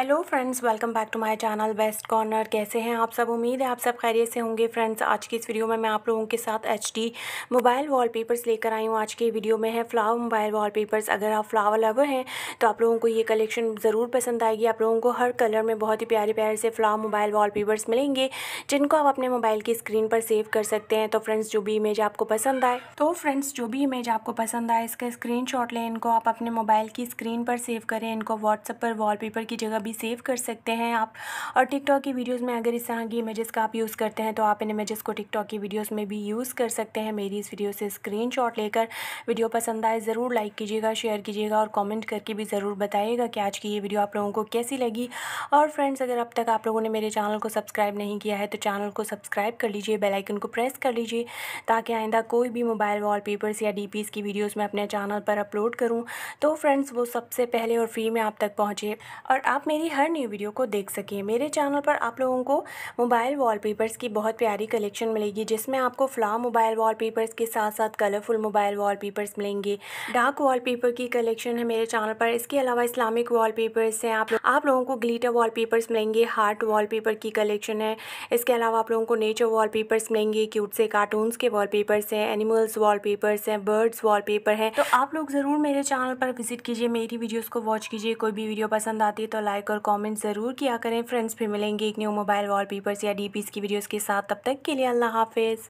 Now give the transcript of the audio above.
hello friends welcome back to my channel best corner कैसे हैं आप सब उम्मीद है आप सब खैरियत से होंगे फ्रेंड्स आज की इस वीडियो में मैं आप लोगों के साथ एचडी मोबाइल वॉलपेपर्स लेकर आई हूँ आज की वीडियो में है फ्लावर मोबाइल वॉलपेपर्स अगर आप फ्लावर लवर हैं तो आप लोगों को ये कलेक्शन ज़रूर पसंद आएगी आप लोगों को हर कलर में बहुत ही प्यारे प्यारे से फ्लावर मोबाइल वाल मिलेंगे जिनको आप अपने मोबाइल की स्क्रीन पर सेव कर सकते हैं तो फ्रेंड्स जो भी इमेज आपको पसंद आए तो फ्रेंड्स जो भी इमेज आपको पसंद आए इसका स्क्रीन लें इनको आप अपने मोबाइल की स्क्रीन पर सेव करें इनको व्हाट्सअप पर वाल की जगह भी सेव कर सकते हैं आप और टिकटॉक की वीडियोज़ में अगर इस तरह की इमेजेस का आप यूज़ करते हैं तो आप इन इमेजेस को टिकटॉक की वीडियोज़ में भी यूज़ कर सकते हैं मेरी इस वीडियो से स्क्रीन लेकर वीडियो पसंद आए ज़रूर लाइक कीजिएगा शेयर कीजिएगा और कॉमेंट करके भी ज़रूर बताइएगा कि आज की ये वीडियो आप लोगों को कैसी लगी और फ्रेंड्स अगर अब तक आप लोगों ने मेरे चैनल को सब्सक्राइब नहीं किया है तो चैनल को सब्सक्राइब कर लीजिए बेलाइकन को प्रेस कर लीजिए ताकि आइंदा कोई भी मोबाइल पेपर्स या डी की वीडियोज़ में अपने चैनल पर अपलोड करूँ तो फ्रेंड्स वो सबसे पहले और फ्री में आप तक पहुँचे और आप मेरी हर न्यू वीडियो को देख सकें मेरे चैनल पर आप लोगों को मोबाइल वॉलपेपर्स की बहुत प्यारी कलेक्शन मिलेगी जिसमें आपको फ्लावर मोबाइल वॉलपेपर्स के साथ साथ कलरफुल मोबाइल वॉलपेपर्स मिलेंगे डार्क वॉलपेपर की कलेक्शन है मेरे चैनल पर इसके अलावा इस्लामिक पेपर्स हैं आप लोग आप लोगों को ग्लीटर वाल मिलेंगे हार्ट वाल की कलेक्शन है इसके अलावा आप लोगों को नेचर वाल मिलेंगे क्यूट से कार्टून्स के वाल हैं एनिमल्स वाल हैं बर्ड्स वाल हैं तो आप लोग ज़रूर मेरे चैनल पर विजिट कीजिए मेरी वीडियोज़ को वॉच कीजिए कोई भी वीडियो पसंद आती है तो लाइक लाइक और कमेंट ज़रूर किया करें फ्रेंड्स फिर मिलेंगे एक न्यू मोबाइल वॉलपेपर्स या डीपीस की वीडियोस के साथ तब तक के लिए अल्लाह हाफिज़